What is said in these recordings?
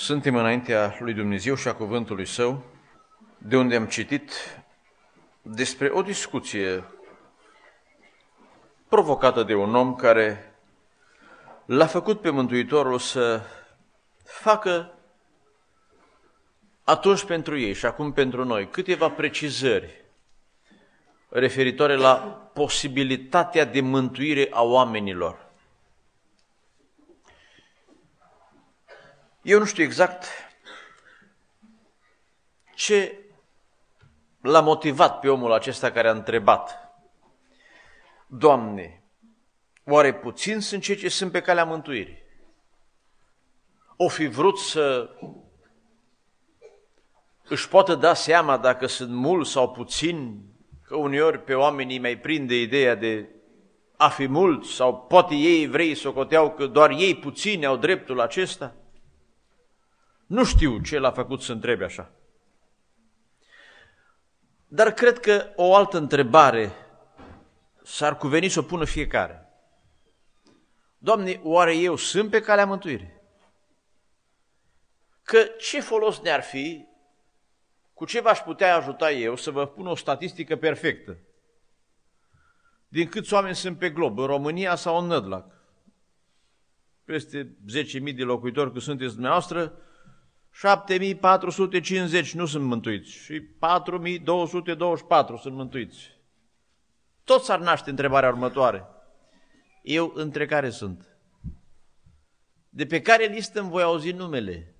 Suntem înaintea lui Dumnezeu și a cuvântului său, de unde am citit despre o discuție provocată de un om care l-a făcut pe Mântuitorul să facă atunci pentru ei și acum pentru noi câteva precizări referitoare la posibilitatea de mântuire a oamenilor. Eu nu știu exact ce l-a motivat pe omul acesta care a întrebat. Doamne, oare puțin sunt cei ce sunt pe calea mântuirii? O fi vrut să își poată da seama dacă sunt mulți sau puțini, că uneori pe oamenii mai prinde ideea de a fi mulți sau poate ei evrei socoteau că doar ei puțini au dreptul acesta – nu știu ce l-a făcut să întrebe așa. Dar cred că o altă întrebare s-ar cuveni să o pună fiecare. Doamne, oare eu sunt pe calea mântuirii? Că ce folos ne-ar fi, cu ce v-aș putea ajuta eu să vă pun o statistică perfectă? Din câți oameni sunt pe glob, în România sau în Nădlac? Peste 10.000 de locuitori cât sunteți dumneavoastră, 7450 nu sunt mântuiți și 4224 sunt mântuiți. Tot s-ar naște întrebarea următoare. Eu între care sunt? De pe care listă îmi voi auzi numele?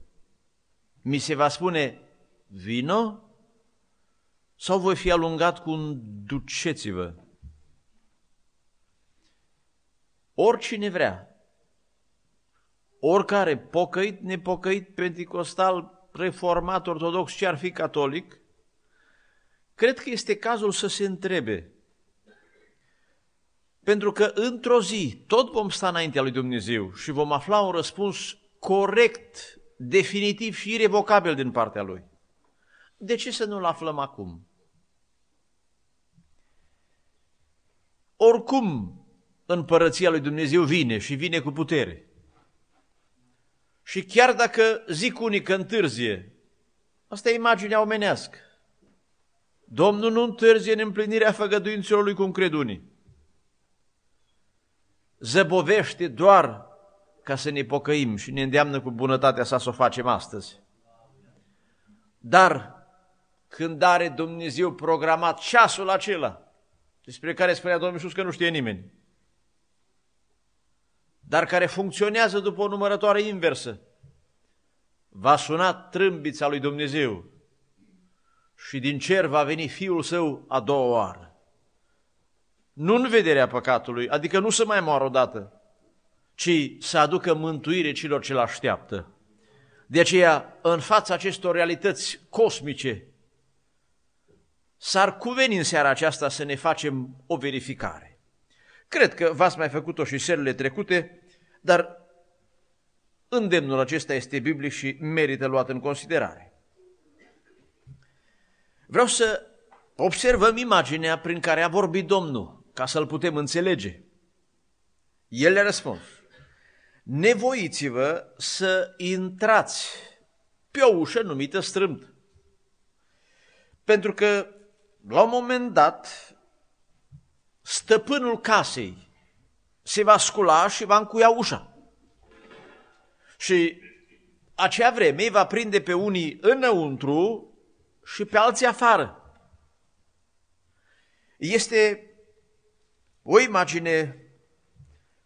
Mi se va spune vino sau voi fi alungat cu un duceți-vă? Oricine vrea oricare pocăit, nepocăit, pentecostal, reformat, ortodox, ce ar fi catolic, cred că este cazul să se întrebe. Pentru că într-o zi tot vom sta înaintea lui Dumnezeu și vom afla un răspuns corect, definitiv și irrevocabil din partea lui. De ce să nu-l aflăm acum? Oricum, împărăția lui Dumnezeu vine și vine cu putere. Și chiar dacă zic unii că întârzie, asta e imaginea omenească. Domnul nu întârzie în împlinirea făgăduințelor lui cum cred unii. Zăbovește doar ca să ne pocăim și ne îndeamnă cu bunătatea sa să o facem astăzi. Dar când are Dumnezeu programat ceasul acela, despre care spunea Domnul Iisus că nu știe nimeni, dar care funcționează după o numărătoare inversă. Va suna trâmbița lui Dumnezeu și din cer va veni Fiul Său a doua oară. Nu în vederea păcatului, adică nu să mai moară odată, ci să aducă mântuire celor ce-L așteaptă. De aceea, în fața acestor realități cosmice, s-ar cuveni în seara aceasta să ne facem o verificare. Cred că v-ați mai făcut-o și serile trecute, dar îndemnul acesta este biblic și merită luat în considerare. Vreau să observăm imaginea prin care a vorbit Domnul, ca să-l putem înțelege. El le-a răspuns, nevoiți-vă să intrați pe o ușă numită strâmt. Pentru că, la un moment dat, stăpânul casei se va scula și va încuia ușa. Și acea vreme îi va prinde pe unii înăuntru și pe alții afară. Este o imagine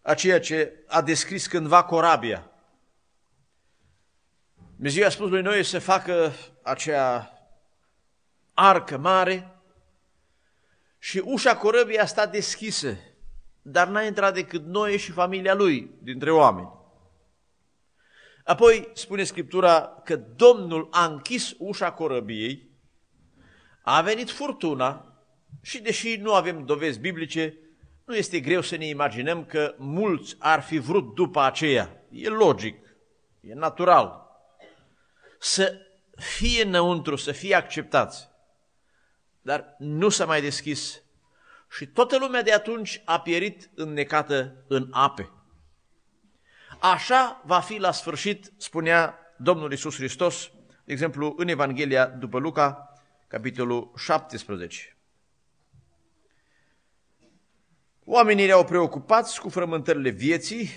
a ceea ce a descris cândva corabia. Dumnezeu a spus lui Noe să facă acea arcă mare și ușa corăbii a stat deschisă, dar n-a intrat decât noi și familia lui dintre oameni. Apoi spune Scriptura că Domnul a închis ușa corăbiei, a venit furtuna și deși nu avem dovezi biblice, nu este greu să ne imaginăm că mulți ar fi vrut după aceea. E logic, e natural. Să fie înăuntru, să fie acceptați dar nu s-a mai deschis și toată lumea de atunci a pierit înnecată în ape. Așa va fi la sfârșit, spunea Domnul Isus Hristos, de exemplu, în Evanghelia după Luca, capitolul 17. Oamenii erau preocupați cu frământările vieții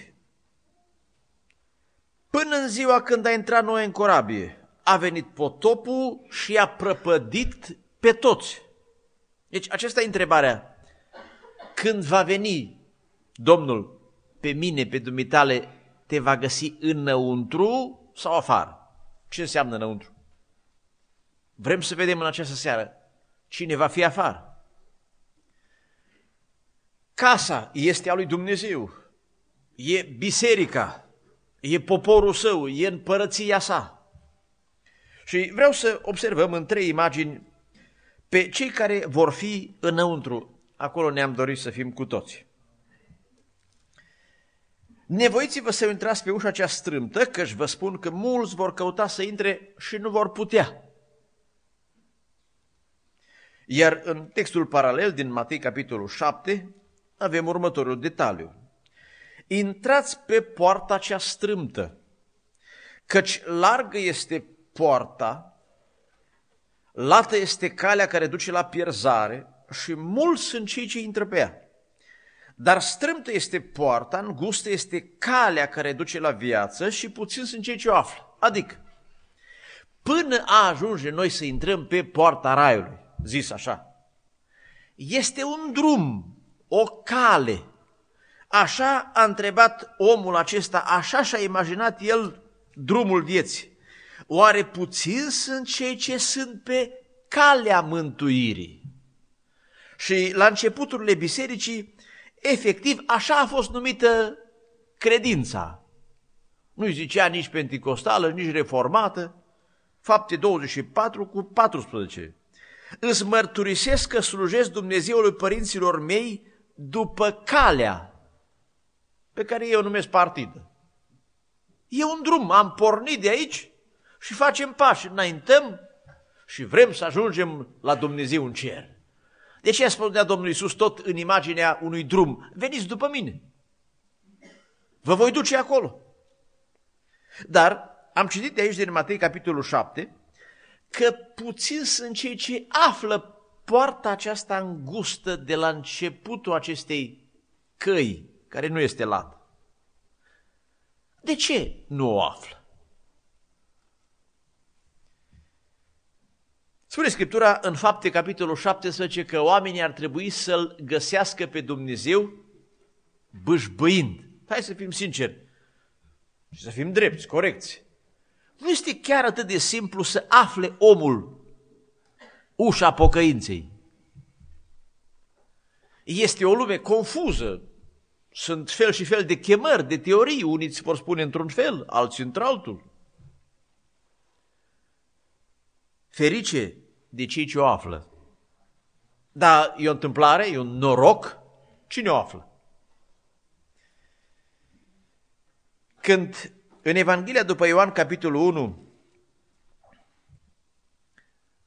până în ziua când a intrat noi în corabie. A venit potopul și a prăpădit pe toți. Deci aceasta e întrebarea. Când va veni Domnul pe mine, pe dumitale, te va găsi înăuntru sau afară? Ce înseamnă înăuntru? Vrem să vedem în această seară cine va fi afară. Casa este a lui Dumnezeu, e biserica, e poporul său, e împărăția sa. Și vreau să observăm în trei imagini pe cei care vor fi înăuntru. Acolo ne-am dorit să fim cu toți. Nevoiți-vă să intrați pe ușa cea strâmtă, căci vă spun că mulți vor căuta să intre și nu vor putea. Iar în textul paralel din Matei capitolul 7 avem următorul detaliu. Intrați pe poarta cea strâmtă, căci largă este poarta Lată este calea care duce la pierzare și mulți sunt cei ce intră pe ea. Dar strâmtă este poarta, îngustă este calea care duce la viață și puțin sunt cei ce o află. Adică, până a ajunge noi să intrăm pe poarta raiului, zis așa, este un drum, o cale. Așa a întrebat omul acesta, așa și-a imaginat el drumul vieții. Oare puțin sunt cei ce sunt pe calea mântuirii? Și la începuturile bisericii, efectiv, așa a fost numită credința. Nu-i zicea nici penticostală, nici reformată, fapte 24 cu 14. Îți mărturisesc că slujesc Dumnezeului părinților mei după calea pe care eu numesc partidă. E un drum, am pornit de aici și facem pași, înaintăm și vrem să ajungem la Dumnezeu în cer. De ce spunea Domnul Iisus tot în imaginea unui drum? Veniți după mine. Vă voi duce acolo. Dar am citit de aici din Matei capitolul 7 că puțin sunt cei ce află poarta aceasta îngustă de la începutul acestei căi, care nu este lat. De ce nu o află? Spune Scriptura în fapte capitolul 17 că oamenii ar trebui să-L găsească pe Dumnezeu bâșbâind. Hai să fim sinceri și să fim drepți, corecți. Nu este chiar atât de simplu să afle omul ușa pocăinței. Este o lume confuză. Sunt fel și fel de chemări, de teorii. Unii îți vor spune într-un fel, alții într-altul. Ferice de cei ce o află. Dar e o întâmplare, e un noroc, cine o află? Când în Evanghelia după Ioan, capitolul 1,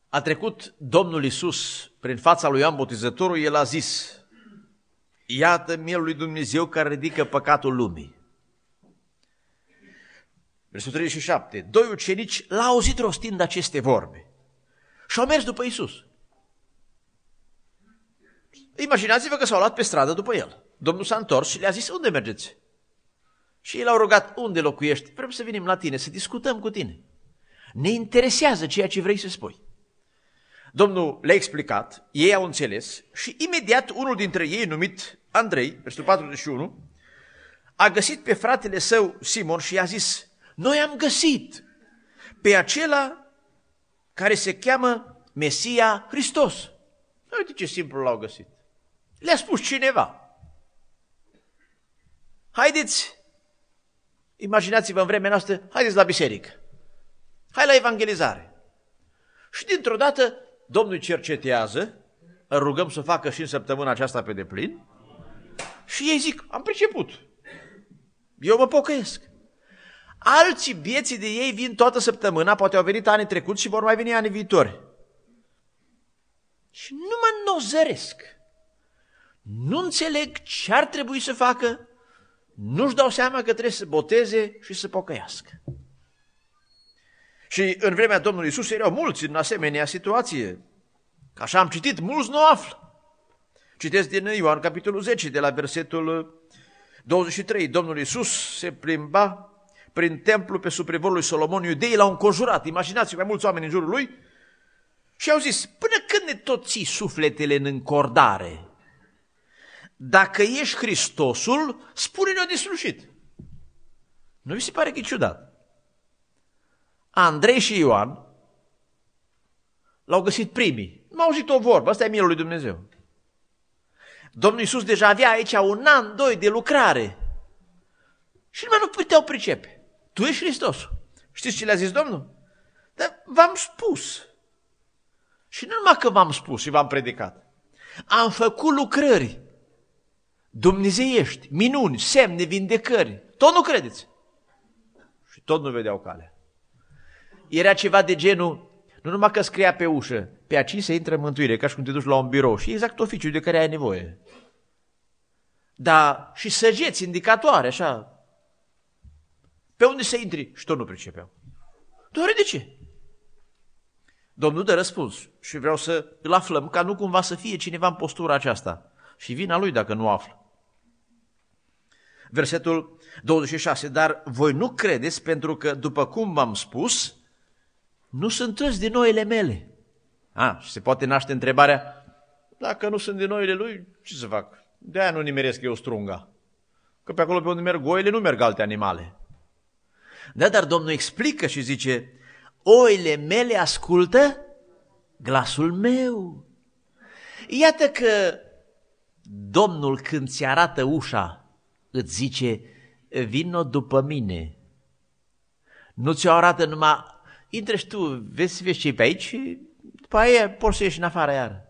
a trecut Domnul Isus prin fața lui Ioan Botezătorul, el a zis, Iată mielul lui Dumnezeu care ridică păcatul lumii. Versetul 37. Doi ucenici l-au auzit rostind aceste vorbe și au mers după Isus. Imaginați-vă că s-au luat pe stradă după el. Domnul s-a întors și le-a zis, unde mergeți? Și ei l-au rugat, unde locuiești? Vrem să venim la tine, să discutăm cu tine. Ne interesează ceea ce vrei să spui. Domnul le-a explicat, ei au înțeles și imediat unul dintre ei, numit Andrei, versetul 41, a găsit pe fratele său Simon și i-a zis, noi am găsit pe acela care se cheamă Mesia Hristos. Uite ce simplu l-au găsit. Le-a spus cineva. Haideți, imaginați-vă în vremea noastră, haideți la biserică. Hai la evangelizare. Și dintr-o dată, Domnul cercetează, îl rugăm să facă și în săptămâna aceasta pe deplin, și ei zic, am priceput. Eu mă pocăiesc. Alții vieții de ei vin toată săptămâna, poate au venit anii trecuți și vor mai veni anii viitori. Și nu mă nozăresc. Nu înțeleg ce ar trebui să facă, nu-și dau seama că trebuie să boteze și să pocăiască. Și în vremea Domnului Isus erau mulți în asemenea situație. Așa am citit, mulți nu află. Citesc din Ioan, capitolul 10, de la versetul 23. Domnul Isus se plimba prin templu pe suprivorul lui Solomon, iudeii l-au înconjurat, imaginați vă mai mulți oameni în jurul lui, și au zis, până când ne tot ții sufletele în încordare? Dacă ești Hristosul, spune-ne-o deslușit. Nu vi se pare că e ciudat? Andrei și Ioan l-au găsit primii. Nu au auzit o vorbă, asta e mielul lui Dumnezeu. Domnul Iisus deja avea aici un an, doi de lucrare. Și mai nu puteau pricepe. Tu ești Hristos. Știți ce le-a zis Domnul? Dar v-am spus. Și nu numai că v-am spus și v-am predicat. Am făcut lucrări dumnezeiești, minuni, semne, vindecări. Tot nu credeți. Și tot nu vedeau cale. Era ceva de genul, nu numai că scria pe ușă, pe aici se intră mântuire, ca și cum te duci la un birou și exact oficiul de care ai nevoie. Dar și săgeți indicatoare, așa, pe unde să intri? Și tot nu pricepeau. Doar de ce? Domnul de răspuns și vreau să îl aflăm ca nu cumva să fie cineva în postura aceasta și vina lui dacă nu află. Versetul 26, dar voi nu credeți pentru că, după cum v-am spus, nu sunteți din noile mele. A, și se poate naște întrebarea, dacă nu sunt din noile lui, ce să fac? De-aia nu nimeresc eu strunga. Că pe acolo pe unde merg oile nu merg alte animale. Da, dar Domnul explică și zice, oile mele ascultă glasul meu. Iată că Domnul când ți arată ușa, îți zice, vină după mine. Nu ți-o arată numai, intre și tu, vezi, vezi ce pe aici după aia poți să ieși în afară iar.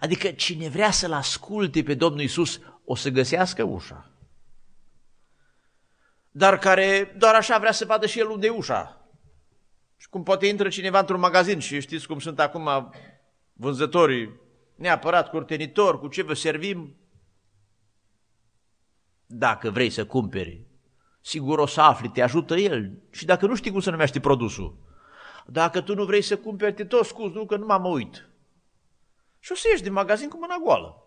Adică cine vrea să-L asculte pe Domnul Isus o să găsească ușa dar care doar așa vrea să vadă și el unde ușa. Și cum poate intră cineva într-un magazin și știți cum sunt acum vânzătorii, neapărat curtenitor, cu ce vă servim. Dacă vrei să cumperi, sigur o să afli, te ajută el. Și dacă nu știi cum să numești produsul, dacă tu nu vrei să cumperi, te tot scuz, nu, că nu m-am uit. Și o să ieși din magazin cu mâna goală.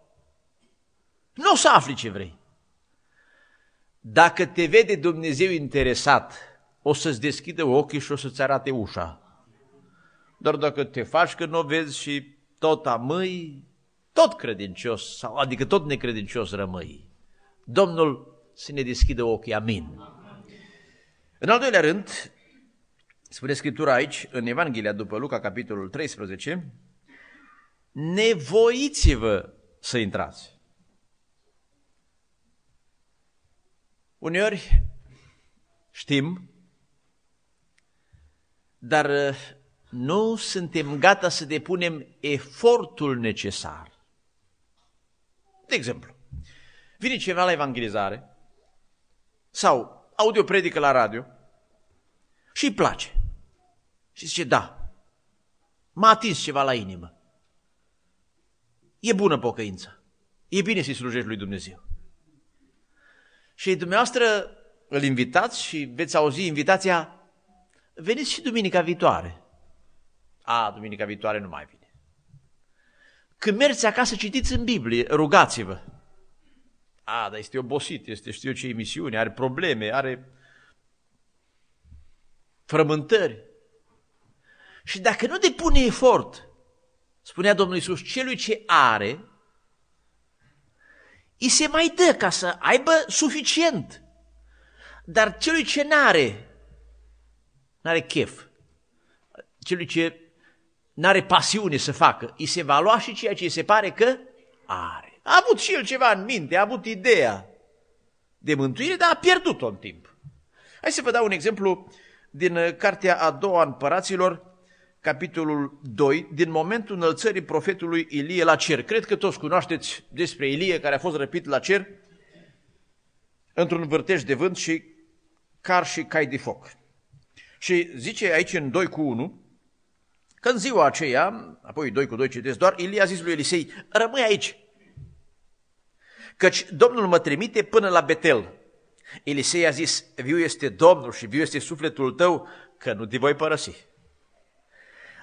Nu o să afli ce vrei. Dacă te vede Dumnezeu interesat, o să-ți deschidă ochii și o să-ți arate ușa. Dar dacă te faci că nu o vezi și tot amâi, tot credincios, sau adică tot necredincios rămâi. Domnul să ne deschidă ochii, amin. În al doilea rând, spune Scriptura aici, în Evanghelia după Luca, capitolul 13, nevoiți-vă să intrați. Uneori știm, dar eh, nu suntem gata să depunem efortul necesar. De exemplu, vine cineva la evangelizare sau aude o predică la radio și îi place. Și zice, da, m-a atins ceva la inimă. E bună pocăința. E bine să-i slujești lui Dumnezeu. Și dumneavoastră îl invitați și veți auzi invitația, veniți și duminica viitoare. A, duminica viitoare nu mai vine. Când mergeți acasă, citiți în Biblie, rugați-vă. A, dar este obosit, este știu ce emisiune, are probleme, are frământări. Și dacă nu depune efort, spunea Domnul Isus, celui ce are, I se mai dă ca să aibă suficient. Dar celui ce n-are, n-are chef, celui ce n-are pasiune să facă, îi se va lua și ceea ce îi se pare că are. A avut și el ceva în minte, a avut ideea de mântuire, dar a pierdut-o în timp. Hai să vă dau un exemplu din uh, cartea a doua împăraților, capitolul 2, din momentul înălțării profetului Ilie la cer. Cred că toți cunoașteți despre Ilie care a fost răpit la cer într-un vârtej de vânt și car și cai de foc. Și zice aici în 2 cu 1, că în ziua aceea, apoi 2 cu 2 citesc doar, Ilie a zis lui Elisei, rămâi aici, căci Domnul mă trimite până la Betel. Elisei a zis, viu este Domnul și viu este sufletul tău, că nu te voi părăsi.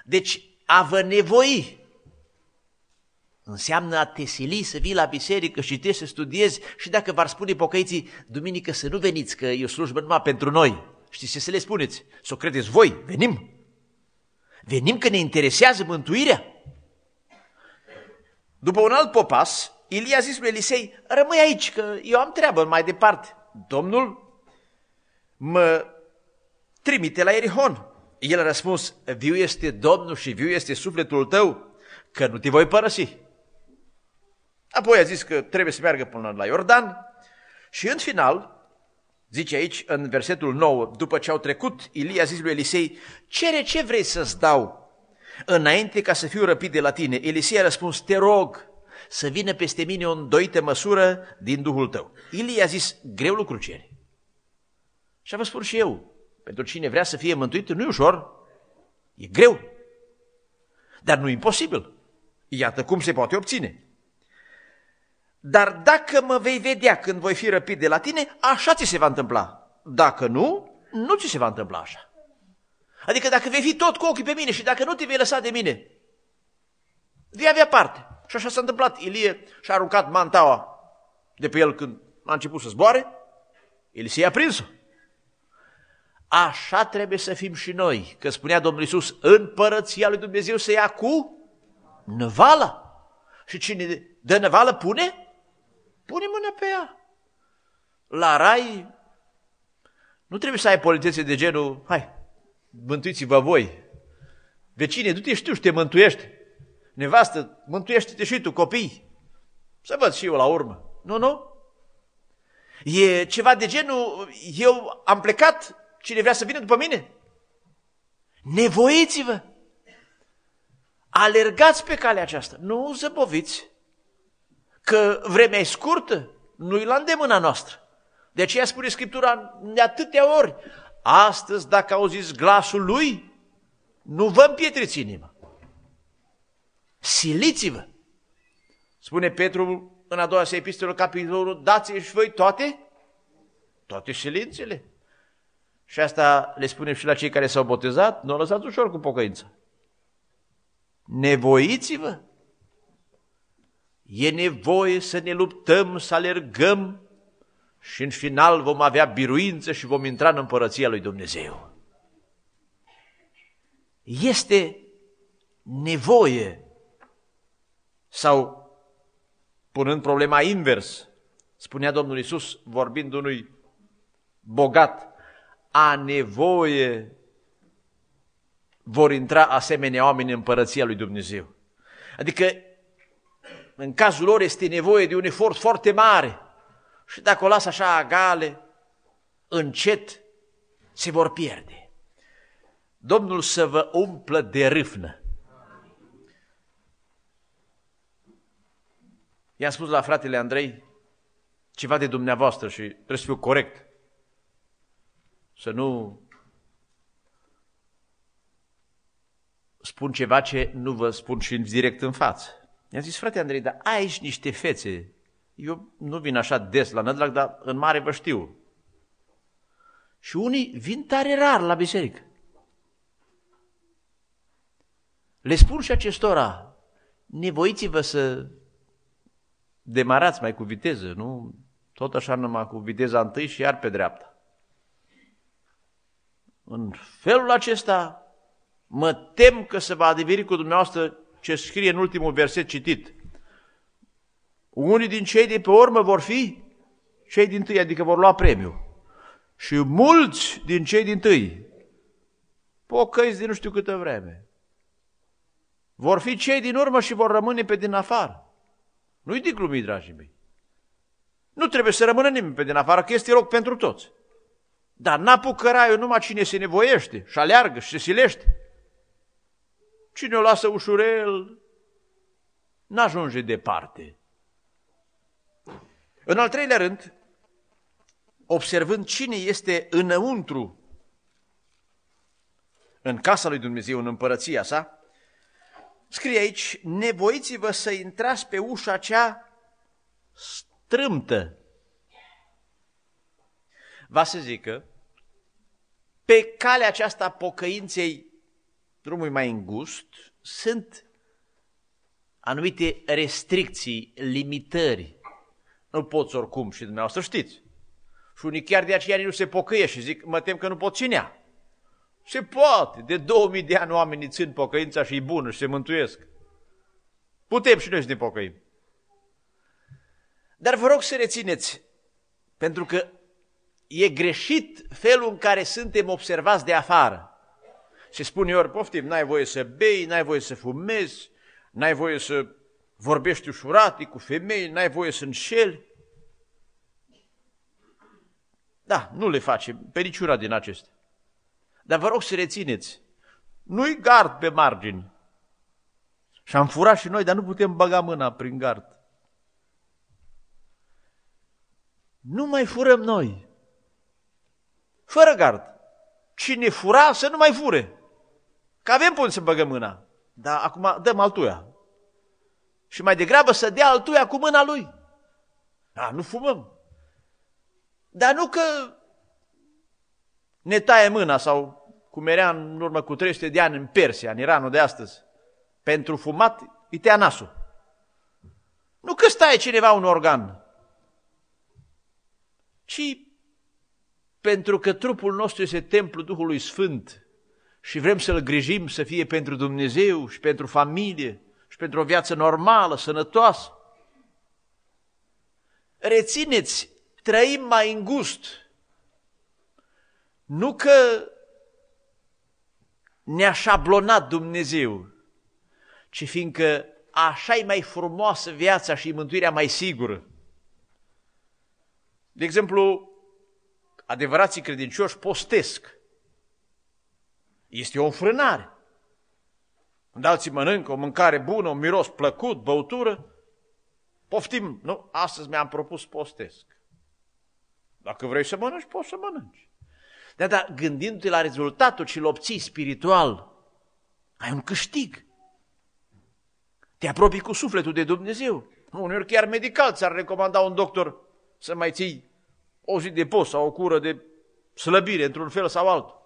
Deci a vă nevoi înseamnă a te sili să vii la biserică și te să studiezi și dacă v-ar spune pocăiții, duminică să nu veniți, că e o slujbă numai pentru noi. Știți ce să le spuneți? Să o credeți voi, venim. Venim că ne interesează mântuirea. După un alt popas, Ilie a zis lui Elisei, rămâi aici, că eu am treabă mai departe. Domnul mă trimite la Erihon. El a răspuns, viu este Domnul și viu este sufletul tău, că nu te voi părăsi. Apoi a zis că trebuie să meargă până la Iordan și în final, zice aici, în versetul 9, după ce au trecut, Ilie a zis lui Elisei, cere ce vrei să-ți dau înainte ca să fiu răpit de la tine. Elisei a răspuns, te rog să vină peste mine o îndoită măsură din Duhul tău. Ilie a zis, greu lucru ceri. Și vă spun și eu, pentru cine vrea să fie mântuit, nu e ușor, e greu, dar nu e imposibil. Iată cum se poate obține. Dar dacă mă vei vedea când voi fi răpit de la tine, așa ți se va întâmpla. Dacă nu, nu ți se va întâmpla așa. Adică dacă vei fi tot cu ochii pe mine și dacă nu te vei lăsa de mine, vei avea parte. Și așa s-a întâmplat. Ilie și-a aruncat mantaua de pe el când a început să zboare, el se i-a prins-o. Așa trebuie să fim și noi, că spunea Domnul Iisus, împărăția lui Dumnezeu se ia cu năvală. Și cine dă năvală pune? Pune mâna pe ea. La rai nu trebuie să ai politețe de genul, hai, mântuiți-vă voi. Vecine, du-te și tu și te mântuiești. Nevastă, mântuiește-te și tu, copii. Să văd și eu la urmă. Nu, nu? E ceva de genul, eu am plecat Cine vrea să vină după mine? Nevoiți-vă! Alergați pe calea aceasta, nu zăboviți, că vremea e scurtă, nu-i la îndemâna noastră. De aceea spune Scriptura de atâtea ori, astăzi dacă auziți glasul lui, nu vă împietriți inima. Siliți-vă! Spune Petru în a doua epistolă, capitolul, dați-și voi toate, toate silințele, și asta le spunem și la cei care s-au botezat, nu o lăsați ușor cu pocăință. Nevoiți-vă! E nevoie să ne luptăm, să alergăm și în final vom avea biruință și vom intra în împărăția lui Dumnezeu. Este nevoie sau punând problema invers, spunea Domnul Isus vorbind unui bogat a nevoie vor intra asemenea oameni în împărăția lui Dumnezeu. Adică în cazul lor este nevoie de un efort foarte mare și dacă o lasă așa agale, încet se vor pierde. Domnul să vă umplă de râfnă. I-am spus la fratele Andrei ceva de dumneavoastră și trebuie să fiu corect să nu spun ceva ce nu vă spun și direct în față. I-am zis, frate Andrei, dar ai aici niște fețe. Eu nu vin așa des la Nădlac, dar în mare vă știu. Și unii vin tare rar la biserică. Le spun și acestora, nevoiți-vă să demarați mai cu viteză, nu tot așa numai cu viteza întâi și iar pe dreapta. În felul acesta mă tem că se va adeveri cu dumneavoastră ce scrie în ultimul verset citit. Unii din cei de pe urmă vor fi cei din tâi, adică vor lua premiu. Și mulți din cei din tâi, pocăiți din nu știu câtă vreme, vor fi cei din urmă și vor rămâne pe din afară. Nu-i de glumii, dragii mei. Nu trebuie să rămână nimeni pe din afară, că este loc pentru toți. Dar n-apucă raiul numai cine se nevoiește și aleargă și se silește. Cine o lasă ușurel, n-ajunge departe. În al treilea rând, observând cine este înăuntru în casa lui Dumnezeu, în împărăția sa, scrie aici, nevoiți-vă să intrați pe ușa cea strâmtă, va să zică, pe calea aceasta a pocăinței, drumul mai îngust, sunt anumite restricții, limitări. Nu poți oricum și dumneavoastră știți. Și unii chiar de aceea nu se pocăie și zic, mă tem că nu pot ținea. Se poate, de 2000 de ani oamenii țin pocăința și e bună și se mântuiesc. Putem și noi să ne pocăim. Dar vă rog să rețineți, pentru că e greșit felul în care suntem observați de afară. Se spune ori, poftim, n-ai voie să bei, n-ai voie să fumezi, n-ai voie să vorbești ușurat cu femei, n-ai voie să înșeli. Da, nu le facem, pe niciuna din acestea. Dar vă rog să rețineți, nu-i gard pe margini. Și am furat și noi, dar nu putem băga mâna prin gard. Nu mai furăm noi fără gard. Cine fura să nu mai fure. Că avem pun să băgăm mâna. Dar acum dăm altuia. Și mai degrabă să dea altuia cu mâna lui. Da, nu fumăm. Dar nu că ne taie mâna sau cum era în urmă cu 300 de ani în Persia, în Iranul de astăzi. Pentru fumat îi tea nasul. Nu că stai cineva un organ, ci pentru că trupul nostru este templul Duhului Sfânt și vrem să-l grijim să fie pentru Dumnezeu și pentru familie și pentru o viață normală, sănătoasă. Rețineți, trăim mai îngust. Nu că ne-a șablonat Dumnezeu, ci fiindcă așa e mai frumoasă viața și mântuirea mai sigură. De exemplu, adevărații credincioși postesc. Este o frânare. Când alții mănâncă o mâncare bună, un miros plăcut, băutură, poftim, nu, astăzi mi-am propus postesc. Dacă vrei să mănânci, poți să mănânci. Da, dar gândindu-te la rezultatul și l obții spiritual, ai un câștig. Te apropii cu sufletul de Dumnezeu. Uneori chiar medical ți-ar recomanda un doctor să mai ții o zi de post sau o cură de slăbire într-un fel sau altul.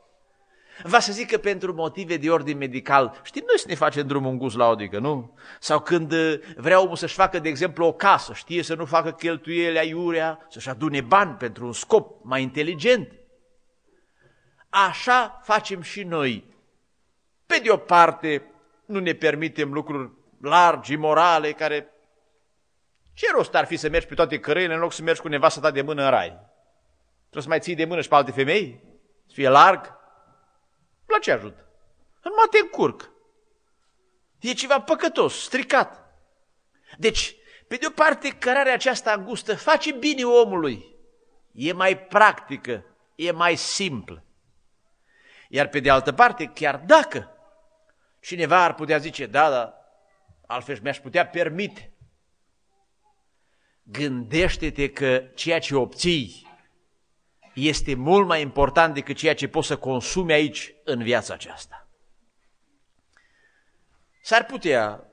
Va să zic că pentru motive de ordin medical, știm noi să ne facem drumul gust la odică, nu? Sau când uh, vrea omul să-și facă, de exemplu, o casă, știe să nu facă cheltuiele aiurea, să-și adune bani pentru un scop mai inteligent. Așa facem și noi. Pe de o parte, nu ne permitem lucruri largi, morale, care... Ce rost ar fi să mergi pe toate cărăile în loc să mergi cu nevasta ta de mână în rai? Trebuie să mai ții de mână și pe alte femei? Să fie larg? La ce ajută? În mate încurc. E ceva păcătos, stricat. Deci, pe de o parte, cărarea aceasta îngustă face bine omului. E mai practică, e mai simplă. Iar pe de altă parte, chiar dacă cineva ar putea zice, da, da, altfel mi-aș putea permite, gândește-te că ceea ce obții este mult mai important decât ceea ce poți să consumi aici în viața aceasta. S-ar putea,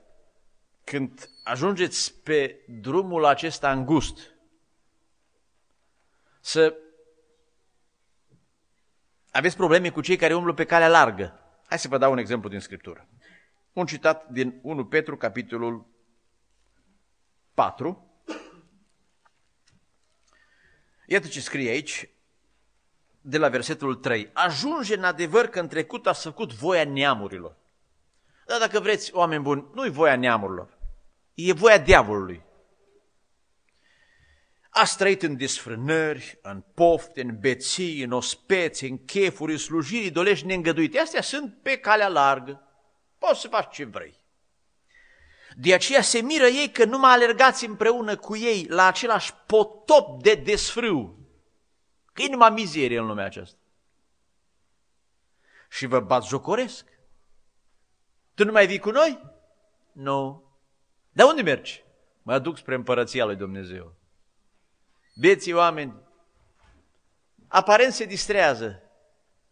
când ajungeți pe drumul acesta îngust, să aveți probleme cu cei care umblă pe calea largă. Hai să vă dau un exemplu din Scriptură. Un citat din 1 Petru, capitolul 4. Iată ce scrie aici de la versetul 3. Ajunge în adevăr că în trecut a făcut voia neamurilor. Dar dacă vreți, oameni buni, nu-i voia neamurilor, e voia diavolului. A trăit în desfrânări, în pofte, în beții, în ospețe, în chefuri, în slujiri dolești neîngăduite. Astea sunt pe calea largă. Poți să faci ce vrei. De aceea se miră ei că nu mai alergați împreună cu ei la același potop de desfrâu, Că inima mizerie în lumea aceasta. Și vă bat jocoresc. Tu nu mai vii cu noi? Nu. Dar unde mergi? Mă duc spre împărăția lui Dumnezeu. Vieții oameni aparent se distrează,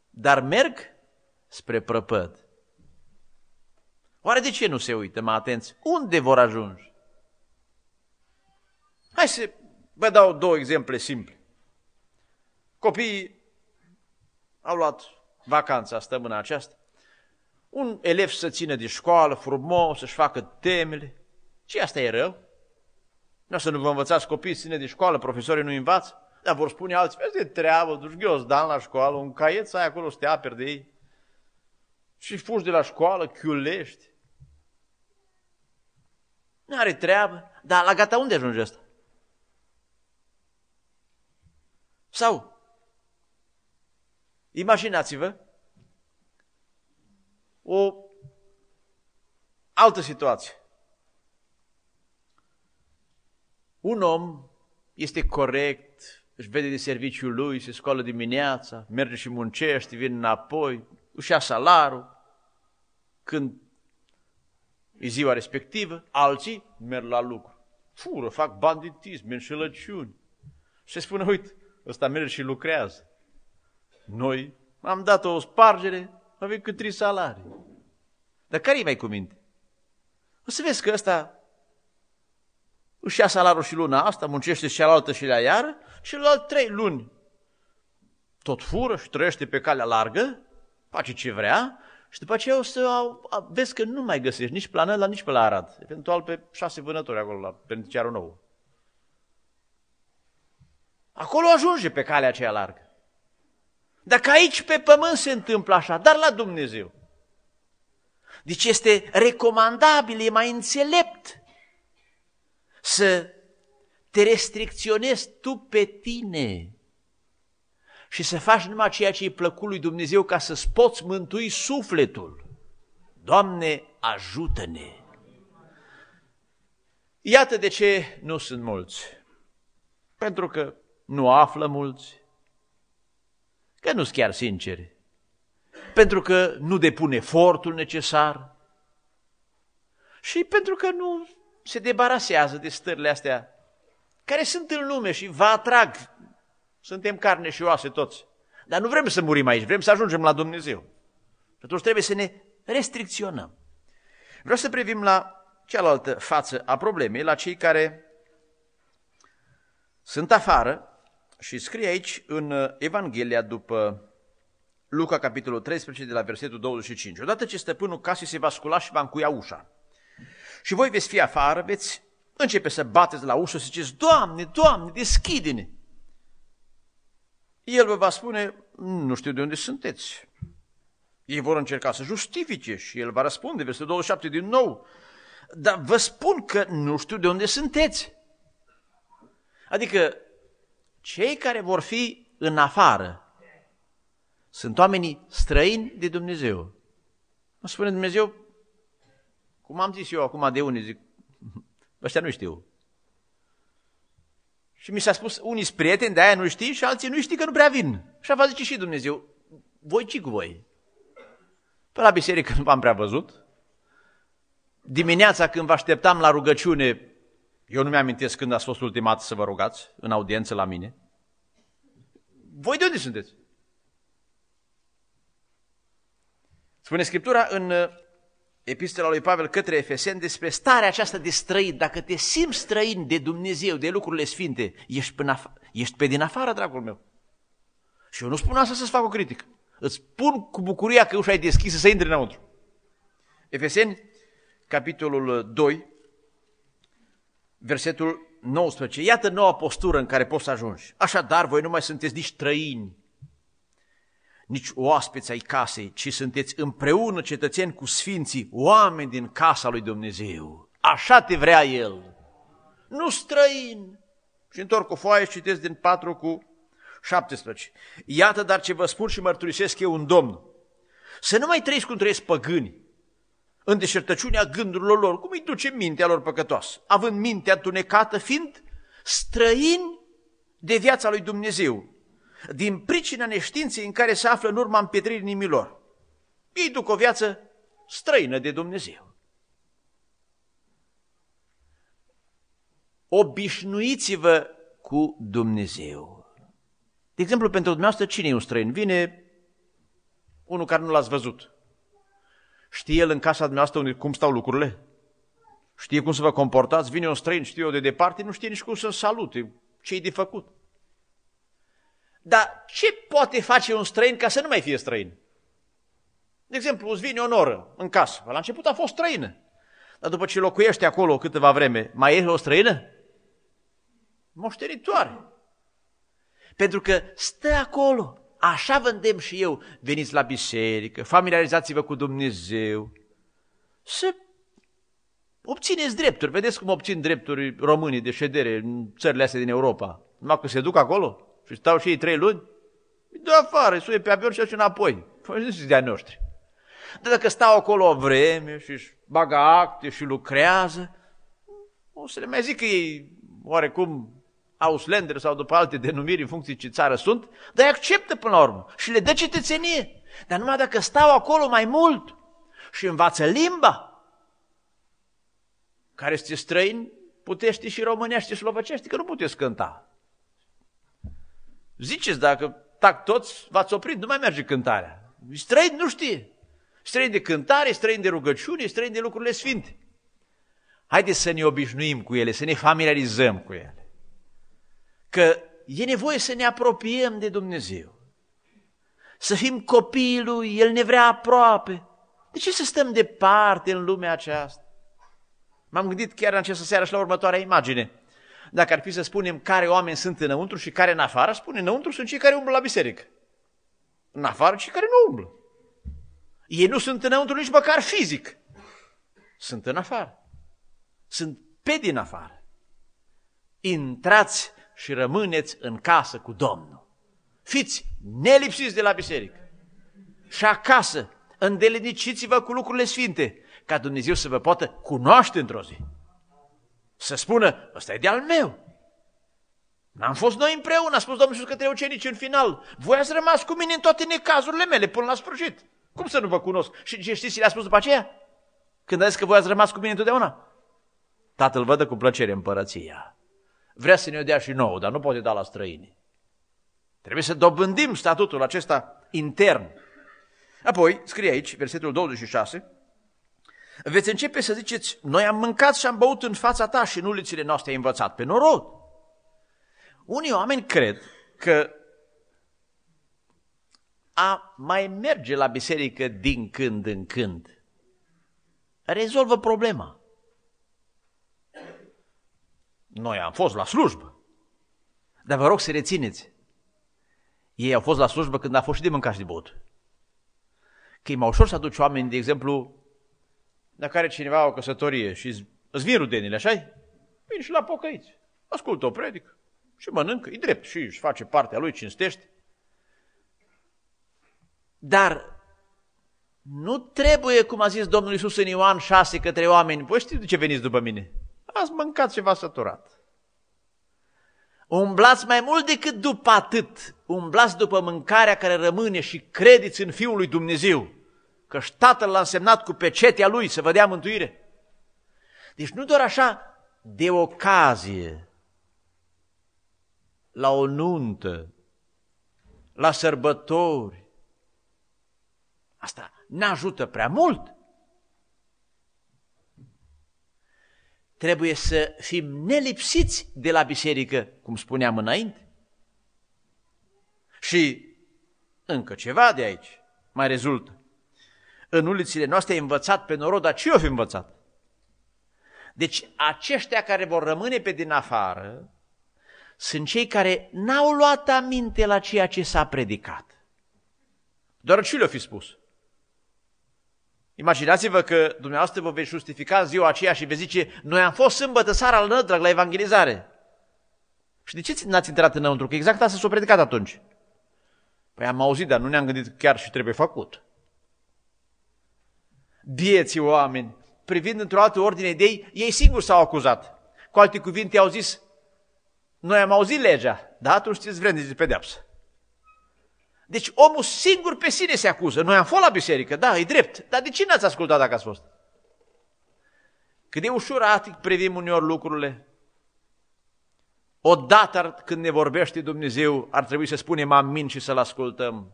dar merg spre prăpăd. Oare de ce nu se uită, mă atenți? Unde vor ajunge? Hai să vă dau două exemple simple. Copiii au luat vacanța stămâna aceasta. Un elev să țină de școală frumos, să-și facă temele. Ce asta e rău? Nu să nu vă învățați copiii să ține de școală, profesorii nu învață. Dar vor spune alții, vezi de treabă, duci ghiozdan la școală, un caiet să ai acolo să te aperi de ei. Și fugi de la școală, chiulești. Nu are treabă. Dar la gata unde ajunge asta? Sau Imaginați-vă o altă situație. Un om este corect, își vede de serviciul lui, se scoală dimineața, merge și muncește, vine înapoi, își ia salarul, când e ziua respectivă, alții merg la lucru. Fură, fac banditism, înșelăciuni. Și se spune, uite, ăsta merge și lucrează. Noi am dat o spargere, avem cât trei salarii. Dar care-i mai cu minte? O să vezi că ăsta își ia salarul și luna asta, muncește și cealaltă și la iară, și la trei luni tot fură și trăiește pe calea largă, face ce vrea, și după aceea o să au, vezi că nu mai găsești nici plană la nici pe la Arad, eventual pe șase vânători acolo, la Penitenciarul Nou. Acolo ajunge pe calea aceea largă. Dacă aici pe pământ se întâmplă așa, dar la Dumnezeu. Deci este recomandabil, e mai înțelept să te restricționezi tu pe tine și să faci numai ceea ce i plăcut lui Dumnezeu ca să-ți poți mântui sufletul. Doamne, ajută-ne! Iată de ce nu sunt mulți. Pentru că nu află mulți, că nu sunt chiar sincere, pentru că nu depun efortul necesar și pentru că nu se debarasează de stările astea care sunt în lume și vă atrag. Suntem carne și oase toți. Dar nu vrem să murim aici, vrem să ajungem la Dumnezeu. atunci trebuie să ne restricționăm. Vreau să privim la cealaltă față a problemei, la cei care sunt afară și scrie aici în uh, Evanghelia după Luca, capitolul 13, de la versetul 25. Odată ce stăpânul casei se va scula și va încuia ușa. Și voi veți fi afară, veți începe să bateți la ușă și ziceți, Doamne, Doamne, deschide-ne! El vă va spune, nu știu de unde sunteți. Ei vor încerca să justifice și el va răspunde, versetul 27 din nou, dar vă spun că nu știu de unde sunteți. Adică cei care vor fi în afară sunt oamenii străini de Dumnezeu. Mă spune Dumnezeu, cum am zis eu acum de unii, zic, ăștia nu știu. Și mi s-a spus, unii sunt prieteni, de aia nu știi și alții nu știi că nu prea vin. Și a zice și Dumnezeu, voi ce cu voi? Pe păi la biserică nu v-am prea văzut. Dimineața când vă așteptam la rugăciune, eu nu mi-amintesc când ați fost ultima dată să vă rugați în audiență la mine. Voi de unde sunteți? Spune Scriptura în uh, epistola lui Pavel către Efeseni despre starea aceasta de străin. Dacă te simți străin de Dumnezeu, de lucrurile sfinte, ești, până af- ești pe din afară, dragul meu. Și eu nu spun asta să-ți fac o critică. Îți spun cu bucuria că ușa e deschisă să intri înăuntru. Efeseni, capitolul 2, versetul 19. Iată noua postură în care poți să ajungi. Așadar, voi nu mai sunteți nici străini, nici oaspeți ai casei, ci sunteți împreună cetățeni cu sfinții, oameni din casa lui Dumnezeu. Așa te vrea El. Nu străin. Și întorc o foaie și citesc din 4 cu 17. Iată dar ce vă spun și mărturisesc eu un domn. Să nu mai trăiți cum trăiesc păgânii, în deșertăciunea gândurilor lor, cum îi duce mintea lor păcătoasă, având mintea întunecată, fiind străini de viața lui Dumnezeu, din pricina neștiinței în care se află în urma împietririi inimilor. Ei duc o viață străină de Dumnezeu. Obișnuiți-vă cu Dumnezeu. De exemplu, pentru dumneavoastră, cine e un străin? Vine unul care nu l-ați văzut. Știe el în casa dumneavoastră unde, cum stau lucrurile? Știe cum să vă comportați? Vine un străin, știu eu de departe, nu știe nici cum să salute. ce e de făcut? Dar ce poate face un străin ca să nu mai fie străin? De exemplu, îți vine o noră în casă. La început a fost străină. Dar după ce locuiește acolo câteva vreme, mai e o străină? Moșteritoare. Pentru că stă acolo. Așa vă îndemn și eu, veniți la biserică, familiarizați-vă cu Dumnezeu, să obțineți drepturi. Vedeți cum obțin drepturi românii de ședere în țările astea din Europa. Numai că se duc acolo și stau și ei trei luni, îi dă afară, îi suie pe avion și înapoi. Păi de-a noștri. Dar dacă stau acolo o vreme și își bagă acte și lucrează, o să le mai zic că ei oarecum Auslander sau după alte denumiri în funcție ce țară sunt, dar îi acceptă până la urmă și le dă cetățenie. Dar numai dacă stau acolo mai mult și învață limba care este străin, puteți și românești și slovăcești, că nu puteți cânta. Ziceți, dacă tac toți, v-ați oprit, nu mai merge cântarea. Străin nu știe. Străin de cântare, străin de rugăciune, străin de lucrurile sfinte. Haideți să ne obișnuim cu ele, să ne familiarizăm cu ele că e nevoie să ne apropiem de Dumnezeu, să fim copiii Lui, El ne vrea aproape. De ce să stăm departe în lumea aceasta? M-am gândit chiar în această seară și la următoarea imagine. Dacă ar fi să spunem care oameni sunt înăuntru și care în afară, spune înăuntru sunt cei care umblă la biserică. În afară cei care nu umblă. Ei nu sunt înăuntru nici măcar fizic. Sunt în afară. Sunt pe din afară. Intrați și rămâneți în casă cu Domnul. Fiți nelipsiți de la biserică și acasă îndeleniciți-vă cu lucrurile sfinte, ca Dumnezeu să vă poată cunoaște într-o zi. Să spună, ăsta e de-al meu. N-am fost noi împreună, a spus Domnul Iisus către ucenici în final. Voi ați rămas cu mine în toate necazurile mele până la sfârșit. Cum să nu vă cunosc? Și ce știți, le-a spus după aceea? Când a zis că voi ați rămas cu mine întotdeauna? Tatăl vădă cu plăcere împărăția vrea să ne o dea și nouă, dar nu poate da la străini. Trebuie să dobândim statutul acesta intern. Apoi, scrie aici, versetul 26, veți începe să ziceți, noi am mâncat și am băut în fața ta și în ulițile noastre ai învățat pe norod. Unii oameni cred că a mai merge la biserică din când în când rezolvă problema. Noi am fost la slujbă. Dar vă rog să rețineți. Ei au fost la slujbă când a fost și de mâncat și de băut. Că e mai ușor să aduci oameni, de exemplu, la care cineva o căsătorie și îți vin rudenile, așa Vin și la pocăiți. Ascultă o predică și mănâncă. E drept și își face partea lui, cinstește. Dar nu trebuie, cum a zis Domnul Iisus în Ioan 6 către oameni, Păi știți de ce veniți după mine? Ați mâncat și v-ați săturat. Umblați mai mult decât după atât. Umblați după mâncarea care rămâne și credeți în Fiul lui Dumnezeu, că Tatăl l-a însemnat cu pecetea lui să vă dea mântuire. Deci nu doar așa de ocazie, la o nuntă, la sărbători. Asta ne ajută prea mult. trebuie să fim nelipsiți de la biserică, cum spuneam înainte. Și încă ceva de aici mai rezultă. În ulițile noastre ai învățat pe noroc, dar ce o fi învățat? Deci aceștia care vor rămâne pe din afară sunt cei care n-au luat aminte la ceea ce s-a predicat. Doar ce le-o fi spus? Imaginați-vă că dumneavoastră vă veți justifica ziua aceea și veți zice, noi am fost sâmbătă seara la Nădrag la evangelizare. Și de ce n-ați intrat înăuntru? Că exact asta s-a predicat atunci. Păi am auzit, dar nu ne-am gândit chiar și trebuie făcut. Bieții oameni, privind într-o altă ordine de ei, ei singuri s-au acuzat. Cu alte cuvinte, au zis, noi am auzit legea, dar atunci știți, vrem de pedeapsă. Deci omul singur pe sine se acuză. Noi am fost la biserică, da, e drept. Dar de cine ați ascultat dacă ați fost? Cât de ușor atic privim uneori lucrurile. Odată când ne vorbește Dumnezeu, ar trebui să spunem amin și să-L ascultăm.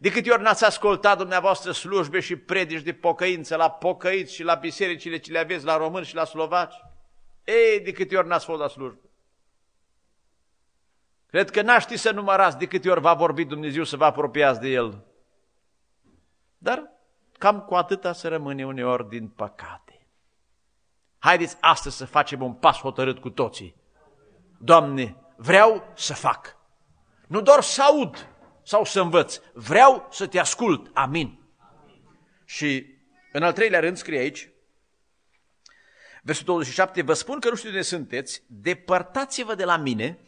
De câte ori n-ați ascultat dumneavoastră slujbe și predici de pocăință la pocăiți și la bisericile ce le aveți la români și la slovaci? Ei, de câte ori n-ați fost la slujbe? Cred că n-aș ști să numărați de câte ori va vorbi Dumnezeu să vă apropiați de El. Dar cam cu atâta să rămâne uneori din păcate. Haideți astăzi să facem un pas hotărât cu toții. Doamne, vreau să fac. Nu doar să aud sau să învăț, vreau să te ascult. Amin. Amin. Și în al treilea rând scrie aici, versetul 27, vă spun că nu știu de unde sunteți, depărtați-vă de la mine,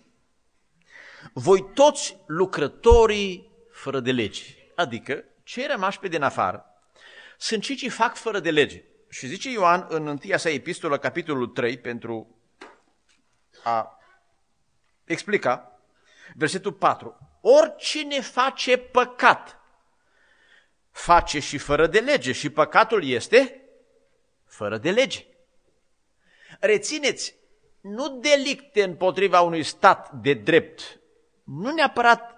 voi toți lucrătorii fără de lege, adică cei rămași pe din afară, sunt cei ce fac fără de lege. Și zice Ioan în întâia sa epistolă, capitolul 3, pentru a explica, versetul 4. Oricine face păcat, face și fără de lege și păcatul este fără de lege. Rețineți, nu delicte împotriva unui stat de drept nu neapărat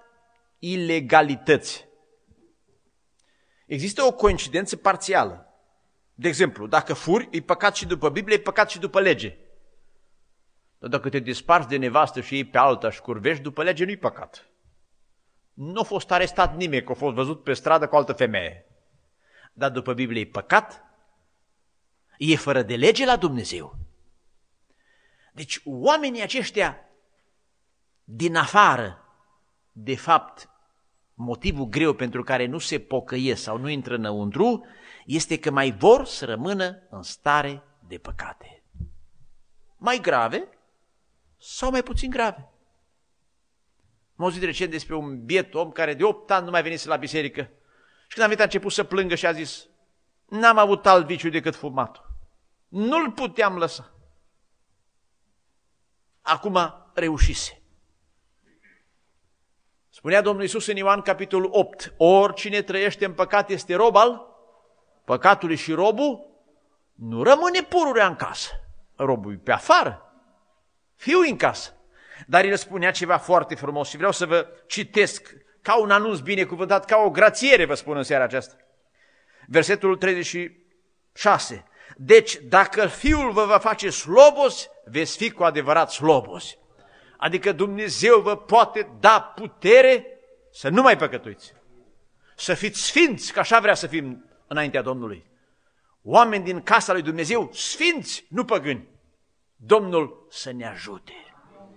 ilegalități. Există o coincidență parțială. De exemplu, dacă furi, e păcat și după Biblie, e păcat și după lege. Dar dacă te disparți de nevastă și iei pe alta și curvești, după lege nu-i păcat. Nu a fost arestat nimeni, că a fost văzut pe stradă cu altă femeie. Dar după Biblie e păcat, e fără de lege la Dumnezeu. Deci oamenii aceștia din afară. De fapt, motivul greu pentru care nu se pocăie sau nu intră înăuntru este că mai vor să rămână în stare de păcate. Mai grave sau mai puțin grave. M-am auzit recent despre un biet om care de 8 ani nu mai venise la biserică și când a venit a început să plângă și a zis N-am avut alt viciu decât fumatul. Nu-l puteam lăsa. Acum reușise. Spunea Domnul Isus în Ioan capitolul 8, oricine trăiește în păcat este rob al păcatului și robul nu rămâne pururea în casă, robul pe afară, fiu în casă. Dar el spunea ceva foarte frumos și vreau să vă citesc ca un anunț binecuvântat, ca o grațiere, vă spun în seara aceasta. Versetul 36. Deci, dacă Fiul vă va face slobos, veți fi cu adevărat slobozi. Adică Dumnezeu vă poate da putere să nu mai păcătuiți. Să fiți sfinți, că așa vrea să fim înaintea Domnului. Oameni din casa lui Dumnezeu, sfinți, nu păgâni. Domnul să ne ajute.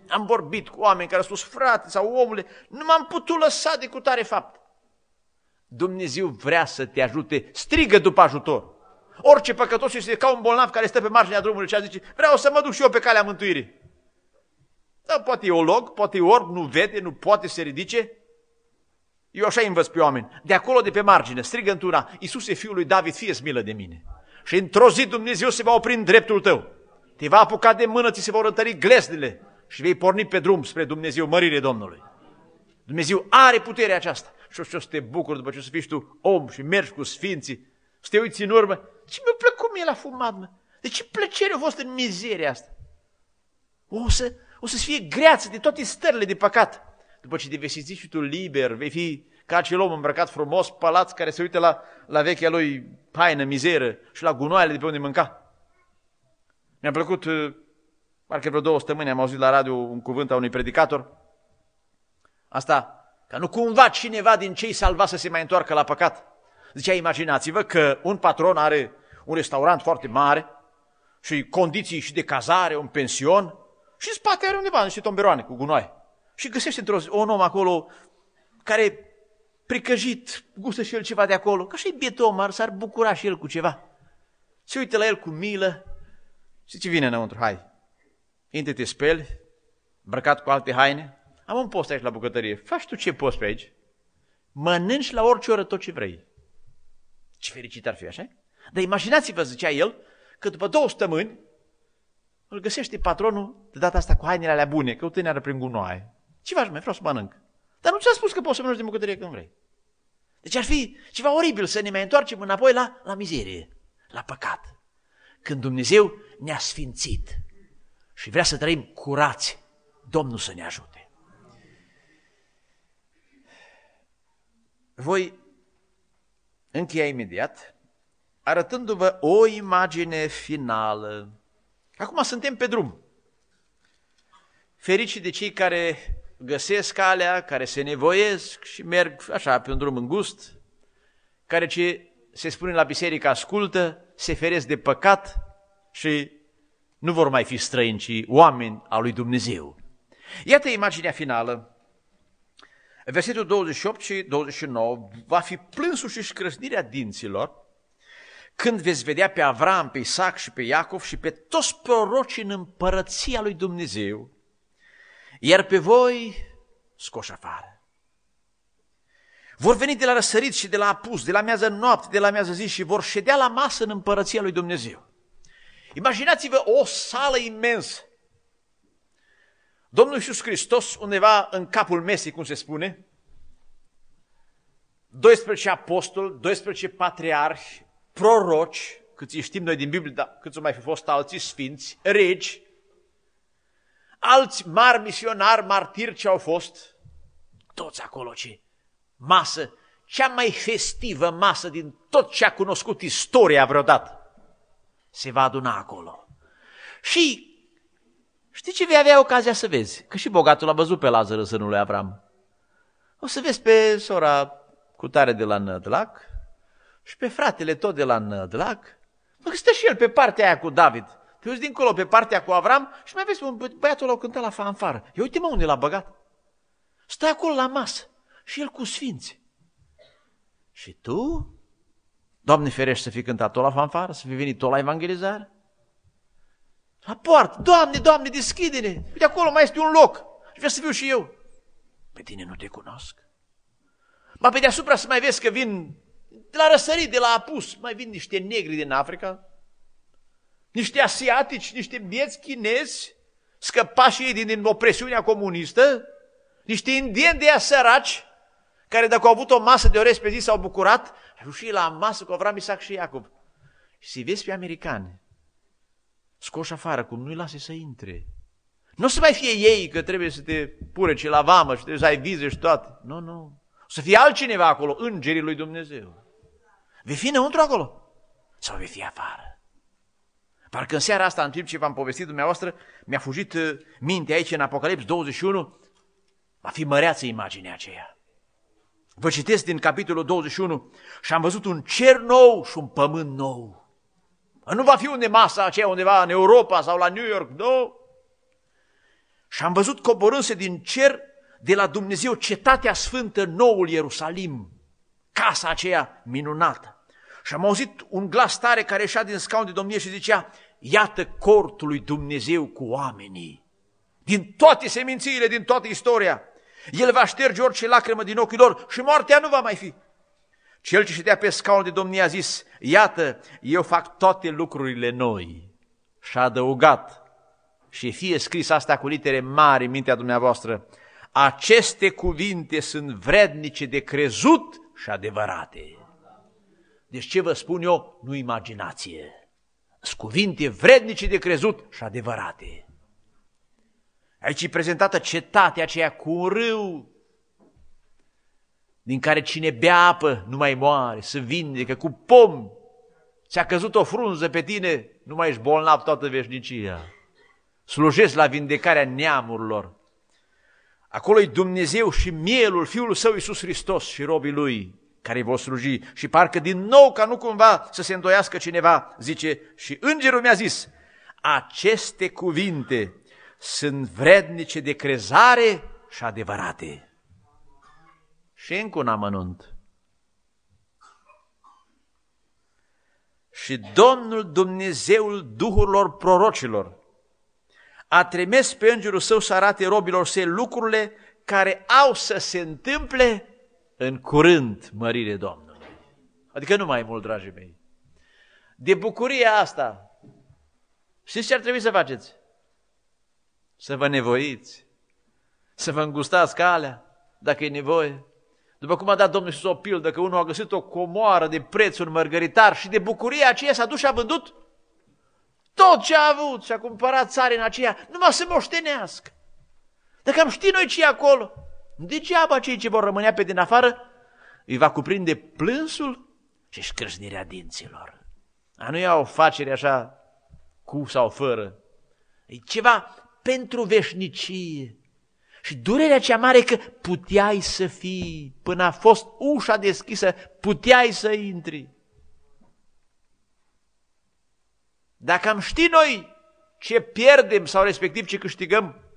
Am vorbit cu oameni care au spus, frate sau omule, nu m-am putut lăsa de cu tare fapt. Dumnezeu vrea să te ajute, strigă după ajutor. Orice păcătos este ca un bolnav care stă pe marginea drumului și a zice, vreau să mă duc și eu pe calea mântuirii. Dar poate e olog, poate e orb, nu vede, nu poate se ridice. Eu așa învăț pe oameni. De acolo, de pe margine, strigă într-una, Iisuse, Fiul lui David, fie milă de mine. Și într-o zi Dumnezeu se va opri în dreptul tău. Te va apuca de mână, ți se vor întări gleznele și vei porni pe drum spre Dumnezeu, mărire Domnului. Dumnezeu are puterea aceasta. Și o să te bucur după ce o să fii tu om și mergi cu sfinții, să te uiți în urmă. Ce mi-a plăcut mie la fumat, mă? De ce plăcere a fost în mizeria asta? O să, o să-ți fie greață de toate stările de păcat. După ce te vei simți și tu liber, vei fi ca acel om îmbrăcat frumos, palat, care se uită la, la vechea lui haină, mizeră și la gunoaiele de pe unde mânca. Mi-a plăcut, uh, parcă vreo două stămâni am auzit la radio un cuvânt a unui predicator, asta, ca nu cumva cineva din cei salva să se mai întoarcă la păcat. Zicea, imaginați-vă că un patron are un restaurant foarte mare și condiții și de cazare, un pension, și în spate are undeva niște tomberoane cu gunoi. Și găsește într-o zi un om acolo care precăjit, gustă și el ceva de acolo, ca și biet om, s-ar bucura și el cu ceva. Se uită la el cu milă și ce vine înăuntru, hai, intre te speli, brăcat cu alte haine, am un post aici la bucătărie, faci tu ce post pe aici, mănânci la orice oră tot ce vrei. Ce fericit ar fi, așa? Dar imaginați-vă, zicea el, că după două săptămâni îl găsește patronul de data asta cu hainele alea bune, că o are prin gunoaie. Ce faci, mai vreau să mănânc. Dar nu ți-a spus că poți să mănânci din bucătărie când vrei. Deci ar fi ceva oribil să ne mai întoarcem înapoi la, la mizerie, la păcat. Când Dumnezeu ne-a sfințit și vrea să trăim curați, Domnul să ne ajute. Voi încheia imediat arătându-vă o imagine finală Acum suntem pe drum. Ferici de cei care găsesc calea, care se nevoiesc și merg așa pe un drum îngust, care ce se spune la biserică ascultă, se feresc de păcat și nu vor mai fi străini, ci oameni al lui Dumnezeu. Iată imaginea finală. Versetul 28 și 29 va fi plânsul și scrâșnirea dinților când veți vedea pe Avram, pe Isaac și pe Iacov și pe toți prorocii în împărăția lui Dumnezeu, iar pe voi scoși afară. Vor veni de la răsărit și de la apus, de la mează noapte, de la mează zi și vor ședea la masă în împărăția lui Dumnezeu. Imaginați-vă o sală imensă. Domnul Iisus Hristos undeva în capul mesei, cum se spune, 12 apostoli, 12 patriarhi, proroci, cât îi știm noi din Biblie, dar cât o mai fi fost alții sfinți, regi, alți mari misionari, martiri ce au fost, toți acolo ce masă, cea mai festivă masă din tot ce a cunoscut istoria vreodată, se va aduna acolo. Și știi ce vei avea ocazia să vezi? Că și bogatul a văzut pe Lazar sânul lui Avram. O să vezi pe sora cu tare de la Nădlac, și pe fratele tot de la Nădlac, mă, stă și el pe partea aia cu David. Te uiți dincolo pe partea cu Avram și mai vezi, bă, băiatul l-au cântat la fanfară. Eu uite mă unde l-a băgat. Stă acolo la masă și el cu sfinți. Și tu, Doamne ferește să fi cântat tot la fanfară, să fi venit tot la evangelizare? La poartă, Doamne, Doamne, deschide-ne! Uite acolo mai este un loc și vreau să fiu și eu. Pe tine nu te cunosc. Ba pe deasupra să mai vezi că vin de la răsărit, de la apus, mai vin niște negri din Africa, niște asiatici, niște bieți chinezi, scăpași ei din, din opresiunea comunistă, niște indieni de ea săraci, care dacă au avut o masă de orez pe zi s-au bucurat, și la masă cu Avram, Isaac și Iacob. Și se vezi pe americani, scoși afară, cum nu-i lase să intre. Nu o să mai fie ei că trebuie să te pureci la vamă și trebuie să ai vize și toate. Nu, nu. O să fie altcineva acolo, îngerii lui Dumnezeu. Vei fi înăuntru acolo? Sau vei fi afară? Parcă în seara asta, în timp ce v-am povestit dumneavoastră, mi-a fugit uh, mintea aici în Apocalips 21, va fi măreață imaginea aceea. Vă citesc din capitolul 21 și am văzut un cer nou și un pământ nou. Nu va fi unde masa aceea undeva în Europa sau la New York, nu. Și am văzut coborânse din cer de la Dumnezeu cetatea sfântă, noul Ierusalim, casa aceea minunată. Și am auzit un glas tare care ieșea din scaun de domnie și zicea, iată cortul lui Dumnezeu cu oamenii. Din toate semințiile, din toată istoria. El va șterge orice lacrimă din ochii lor și moartea nu va mai fi. Cel ce ședea pe scaunul de domnie a zis, iată, eu fac toate lucrurile noi. Și a adăugat, și fie scris asta cu litere mari în mintea dumneavoastră, aceste cuvinte sunt vrednice de crezut și adevărate. Deci ce vă spun eu, nu imaginație. Scuvinte vrednice de crezut și adevărate. Aici e prezentată cetatea aceea cu un râu, din care cine bea apă nu mai moare, se vindecă cu pom. Ți-a căzut o frunză pe tine, nu mai ești bolnav toată veșnicia. Slujesc la vindecarea neamurilor. Acolo e Dumnezeu și mielul, Fiul Său Iisus Hristos și robii Lui care vă sluji și parcă din nou ca nu cumva să se îndoiască cineva, zice, și îngerul mi-a zis, aceste cuvinte sunt vrednice de crezare și adevărate. Și încă un amănunt. Și Domnul Dumnezeul Duhurilor prorocilor a trimis pe îngerul său să arate robilor săi lucrurile care au să se întâmple în curând mărire Domnului. Adică nu mai mult, dragii mei. De bucuria asta, știți ce ar trebui să faceți? Să vă nevoiți, să vă îngustați calea, dacă e nevoie. După cum a dat Domnul Iisus o pildă, că unul a găsit o comoară de preț un mărgăritar și de bucurie aceea s-a dus și a vândut tot ce a avut și a cumpărat țarina aceea, numai să moștenească. Dacă am ști noi ce e acolo, Degeaba cei ce vor rămânea pe din afară îi va cuprinde plânsul și scrâșnirea dinților. A nu iau o facere așa cu sau fără. E ceva pentru veșnicie. Și durerea cea mare că puteai să fii, până a fost ușa deschisă, puteai să intri. Dacă am ști noi ce pierdem sau respectiv ce câștigăm,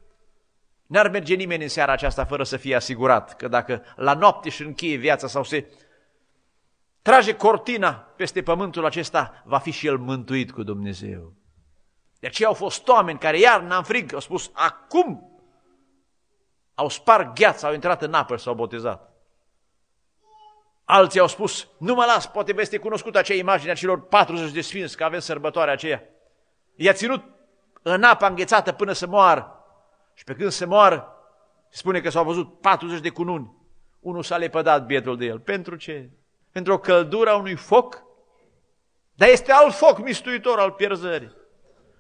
N-ar merge nimeni în seara aceasta fără să fie asigurat că dacă la noapte își încheie viața sau se trage cortina peste pământul acesta, va fi și el mântuit cu Dumnezeu. De aceea au fost oameni care iar n-am frig au spus, acum au spart gheața, au intrat în apă și s-au botezat. Alții au spus, nu mă las, poate veste este cunoscută acea imagine a celor 40 de sfinți, că avem sărbătoarea aceea. I-a ținut în apa înghețată până să moară. Și pe când se moară, spune că s-au văzut 40 de cununi. Unul s-a lepădat bietul de el. Pentru ce? Pentru o căldură a unui foc? Dar este alt foc mistuitor al pierzării.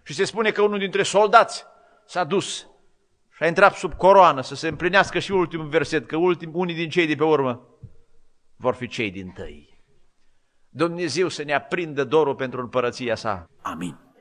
Și se spune că unul dintre soldați s-a dus și a intrat sub coroană să se împlinească și ultimul verset, că ultim, unii din cei de pe urmă vor fi cei din tăi. Dumnezeu să ne aprindă dorul pentru împărăția sa. Amin.